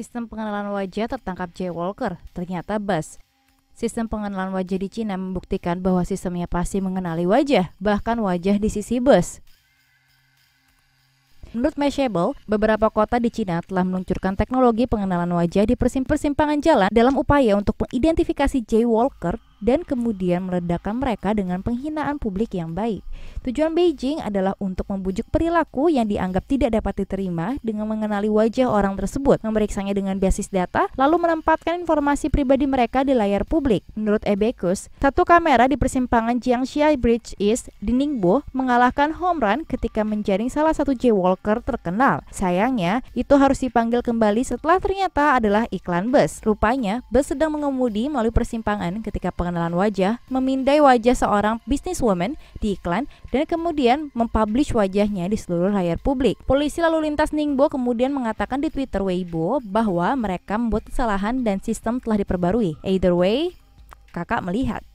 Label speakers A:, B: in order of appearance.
A: Sistem pengenalan wajah tertangkap Jay Walker, ternyata bas. Sistem pengenalan wajah di Cina membuktikan bahwa sistemnya pasti mengenali wajah, bahkan wajah di sisi bus. Menurut Mashable, beberapa kota di Cina telah meluncurkan teknologi pengenalan wajah di persimpangan jalan dalam upaya untuk mengidentifikasi Walker dan kemudian meledakkan mereka dengan penghinaan publik yang baik. Tujuan Beijing adalah untuk membujuk perilaku yang dianggap tidak dapat diterima dengan mengenali wajah orang tersebut, memeriksanya dengan basis data, lalu menempatkan informasi pribadi mereka di layar publik. Menurut Ebekus, satu kamera di persimpangan Jiangxia Bridge East di Ningbo mengalahkan home run ketika menjaring salah satu walker terkenal. Sayangnya, itu harus dipanggil kembali setelah ternyata adalah iklan bus. Rupanya, bus sedang mengemudi melalui persimpangan ketika pengen pengenalan wajah, memindai wajah seorang businesswoman di iklan dan kemudian mempublish wajahnya di seluruh layar publik. Polisi lalu lintas Ningbo kemudian mengatakan di Twitter Weibo bahwa mereka membuat kesalahan dan sistem telah diperbarui. Either way, kakak melihat